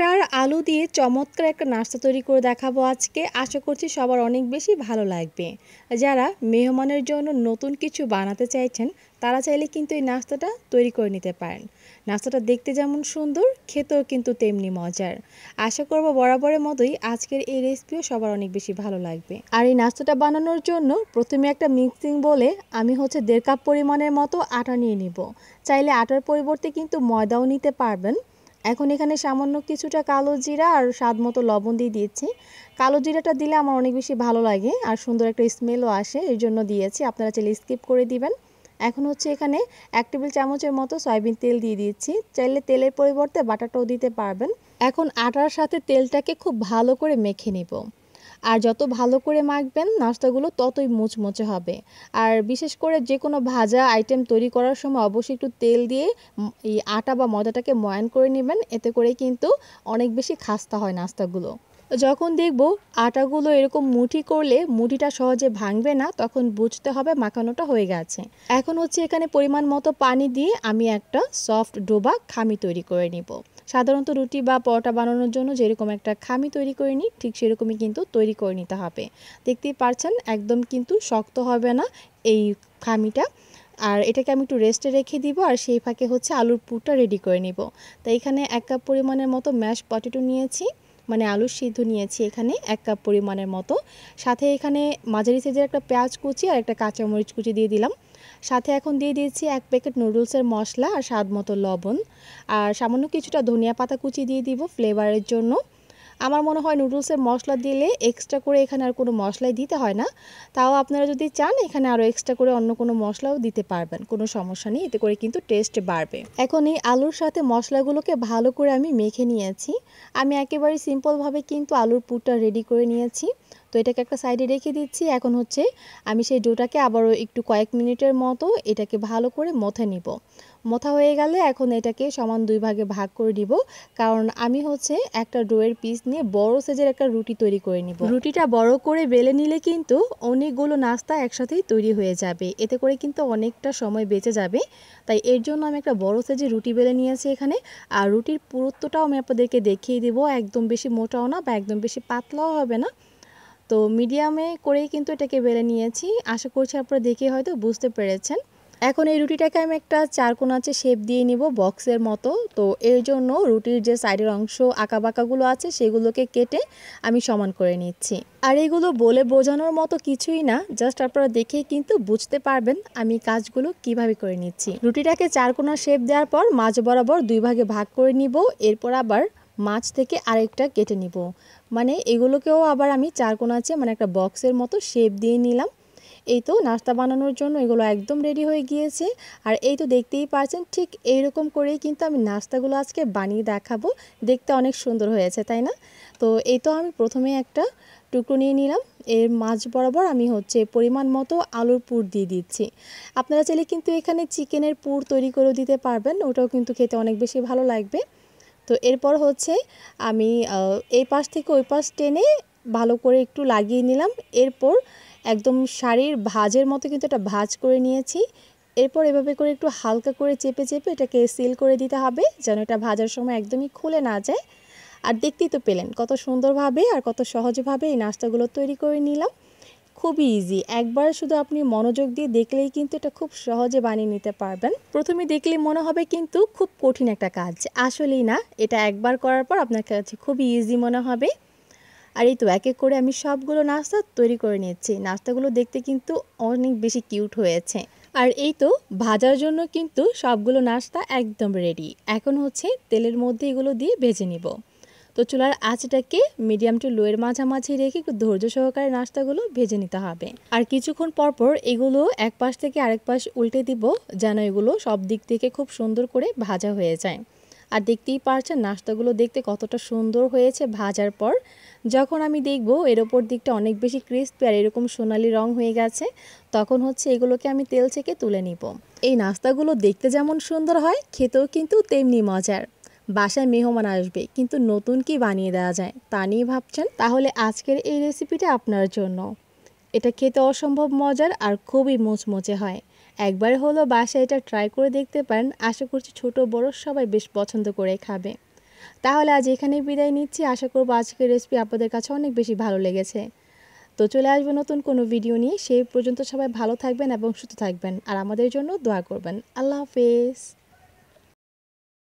আটার আলু দিয়ে চমৎকার একটা নাস্তা তৈরি করে দেখাবো আজকে আশা করছি সবার অনেক বেশি ভালো লাগবে যারা মেহমানের জন্য নতুন কিছু বানাতে চাইছেন তারা চাইলে কিন্তু এই নাস্তাটা তৈরি করে নিতে পারেন নাস্তাটা দেখতে যেমন সুন্দর খেতেও কিন্তু তেমনি মজার আশা করব বরাবরের মতোই আজকের এই রেসিপিও সবার অনেক বেশি ভালো লাগবে আর এই নাস্তাটা বানানোর জন্য প্রথমে একটা মিক্সিং বলে আমি হচ্ছে দেড় কাপ পরিমাণের মতো আটা নিয়ে নিব চাইলে আটার পরিবর্তে কিন্তু ময়দাও নিতে পারবেন এখন এখানে সামান্য কিছুটা কালো জিরা আর স্বাদ মতো লবণ দিয়ে দিয়েছি কালো জিরাটা দিলে আমার অনেক বেশি ভালো লাগে আর সুন্দর একটা স্মেলও আসে এর জন্য দিয়েছি আপনারা চাইলে স্কিপ করে দিবেন এখন হচ্ছে এখানে এক টেবিল চামচের মতো সয়াবিন তেল দিয়ে দিচ্ছি চাইলে তেলের পরিবর্তে বাটাটাও দিতে পারবেন এখন আটার সাথে তেলটাকে খুব ভালো করে মেখে নেব আর যত ভালো করে মাখবেন নাস্তাগুলো ততই মুচমুচে হবে আর বিশেষ করে যে কোনো ভাজা আইটেম তৈরি করার সময় অবশ্যই একটু তেল দিয়ে এই আটা বা ময়দাটাকে ময়ান করে নেবেন এতে করে কিন্তু অনেক বেশি খাস্তা হয় নাস্তাগুলো যখন দেখব আটাগুলো এরকম মুঠি করলে মুঠিটা সহজে ভাঙবে না তখন বুঝতে হবে মাখানোটা হয়ে গেছে এখন হচ্ছে এখানে পরিমাণ মতো পানি দিয়ে আমি একটা সফট ডোবা খামি তৈরি করে নিব সাধারণত রুটি বা পরোটা বানানোর জন্য যেরকম একটা খামি তৈরি করে নিই ঠিক সেরকমই কিন্তু তৈরি করে নিতে হবে দেখতেই পারছেন একদম কিন্তু শক্ত হবে না এই খামিটা আর এটাকে আমি একটু রেস্টে রেখে দিব আর সেই ফাঁকে হচ্ছে আলুর পুরটা রেডি করে নিব তাই এখানে এক কাপ পরিমাণের মতো ম্যাশ পটেটো নিয়েছি মানে আলু সিদ্ধ নিয়েছি এখানে এক কাপ পরিমাণের মতো সাথে এখানে মাঝারি সাইজের একটা পেঁয়াজ কুচি আর একটা কাঁচামরিচ কুচি দিয়ে দিলাম সাথে এখন দিয়ে দিয়েছি এক প্যাকেট নুডলসের মশলা আর স্বাদ মতো লবণ আর সামান্য কিছুটা ধনিয়া পাতা কুচি দিয়ে দিব ফ্লেভারের জন্য আমার মনে হয় নুডলসের মশলা দিলে এক্সট্রা করে এখানে আর কোনো মশলাই দিতে হয় না তাও আপনারা যদি চান এখানে আরও এক্সট্রা করে অন্য কোনো মশলাও দিতে পারবেন কোনো সমস্যা নেই এতে করে কিন্তু টেস্ট বাড়বে এখন এই আলুর সাথে মশলাগুলোকে ভালো করে আমি মেখে নিয়েছি আমি একেবারে সিম্পলভাবে কিন্তু আলুর পুরটা রেডি করে নিয়েছি তো এটাকে একটা সাইডে রেখে দিচ্ছি এখন হচ্ছে আমি সেই ডোটাকে আবারও একটু কয়েক মিনিটের মতো এটাকে ভালো করে মথে নিব মথা হয়ে গেলে এখন এটাকে সমান দুই ভাগে ভাগ করে দিব কারণ আমি হচ্ছে একটা ডোয়ের পিস নিয়ে বড় সাইজের একটা রুটি তৈরি করে নিব রুটিটা বড় করে বেলে নিলে কিন্তু অনেকগুলো নাস্তা একসাথেই তৈরি হয়ে যাবে এতে করে কিন্তু অনেকটা সময় বেঁচে যাবে তাই এর জন্য আমি একটা বড় সাইজের রুটি বেলে নিয়েছি এখানে আর রুটির পুরুত্বটাও আমি আপনাদেরকে দেখিয়ে দেবো একদম বেশি মোটাও না বা একদম বেশি পাতলাও হবে না তো মিডিয়ামে করেই কিন্তু এটাকে বেলে নিয়েছি আশা করছি আপনারা দেখে হয়তো বুঝতে পেরেছেন এখন এই রুটিটাকে আমি একটা চার আছে শেপ দিয়ে নিব বক্সের মতো তো এর জন্য রুটির যে সাইডের অংশ বাঁকাগুলো আছে সেগুলোকে কেটে আমি সমান করে নিচ্ছি আর এগুলো বলে বোঝানোর মতো কিছুই না জাস্ট আপনারা দেখেই কিন্তু বুঝতে পারবেন আমি কাজগুলো কিভাবে করে নিচ্ছি রুটিটাকে চারকোনা শেপ দেওয়ার পর মাঝ বরাবর দুই ভাগে ভাগ করে নিব এরপর আবার মাছ থেকে আরেকটা কেটে নিব মানে এগুলোকেও আবার আমি চারকোনা আছে মানে একটা বক্সের মতো শেপ দিয়ে নিলাম এই তো নাস্তা বানানোর জন্য এগুলো একদম রেডি হয়ে গিয়েছে আর এই তো দেখতেই পারছেন ঠিক এইরকম করেই কিন্তু আমি নাস্তাগুলো আজকে বানিয়ে দেখাবো দেখতে অনেক সুন্দর হয়েছে তাই না তো এই তো আমি প্রথমে একটা টুকরো নিয়ে নিলাম এর মাছ বরাবর আমি হচ্ছে পরিমাণ মতো আলুর পুর দিয়ে দিচ্ছি আপনারা চাইলে কিন্তু এখানে চিকেনের পুর তৈরি করেও দিতে পারবেন ওটাও কিন্তু খেতে অনেক বেশি ভালো লাগবে তো এরপর হচ্ছে আমি এই পাশ থেকে ওই পাশ টেনে ভালো করে একটু লাগিয়ে নিলাম এরপর একদম শাড়ির ভাজের মতো কিন্তু এটা ভাজ করে নিয়েছি এরপর এভাবে করে একটু হালকা করে চেপে চেপে এটাকে সিল করে দিতে হবে যেন এটা ভাজার সময় একদমই খুলে না যায় আর দেখতেই তো পেলেন কত সুন্দরভাবে আর কত সহজভাবে এই নাস্তাগুলো তৈরি করে নিলাম খুবই ইজি একবার শুধু আপনি মনোযোগ দিয়ে দেখলেই কিন্তু এটা খুব সহজে বানিয়ে নিতে পারবেন প্রথমে দেখলে মনে হবে কিন্তু খুব কঠিন একটা কাজ আসলেই না এটা একবার করার পর আপনার কাছে খুবই ইজি মনে হবে আর এই তো এক এক করে আমি সবগুলো নাস্তা তৈরি করে নিয়েছি নাস্তাগুলো দেখতে কিন্তু অনেক বেশি কিউট হয়েছে আর এই তো ভাজার জন্য কিন্তু সবগুলো নাস্তা একদম রেডি এখন হচ্ছে তেলের মধ্যে এগুলো দিয়ে ভেজে নিব তো চুলার আঁচটাকে মিডিয়াম টু লোয়ের মাঝামাঝি রেখে একটু ধৈর্য সহকারে নাস্তাগুলো ভেজে নিতে হবে আর কিছুক্ষণ পরপর এগুলো এক পাশ থেকে আরেক পাশ উল্টে দিব যেন এগুলো সব দিক থেকে খুব সুন্দর করে ভাজা হয়ে যায় আর দেখতেই পারছেন নাস্তাগুলো দেখতে কতটা সুন্দর হয়েছে ভাজার পর যখন আমি দেখব এর ওপর দিকটা অনেক বেশি ক্রিস্পি আর এরকম সোনালি রং হয়ে গেছে তখন হচ্ছে এগুলোকে আমি তেল থেকে তুলে নিব এই নাস্তাগুলো দেখতে যেমন সুন্দর হয় খেতেও কিন্তু তেমনি মজার বাসায় মেহমান আসবে কিন্তু নতুন কি বানিয়ে দেওয়া যায় তা নিয়ে ভাবছেন তাহলে আজকের এই রেসিপিটা আপনার জন্য এটা খেতে অসম্ভব মজার আর খুবই মোচমোচে হয় একবার হলো বাসায় এটা ট্রাই করে দেখতে পারেন আশা করছি ছোট বড় সবাই বেশ পছন্দ করে খাবে তাহলে আজ এখানেই বিদায় নিচ্ছি আশা করবো আজকের রেসিপি আপনাদের কাছে অনেক বেশি ভালো লেগেছে তো চলে আসবো নতুন কোনো ভিডিও নিয়ে সেই পর্যন্ত সবাই ভালো থাকবেন এবং সুস্থ থাকবেন আর আমাদের জন্য দোয়া করবেন আল্লাহ হাফেজ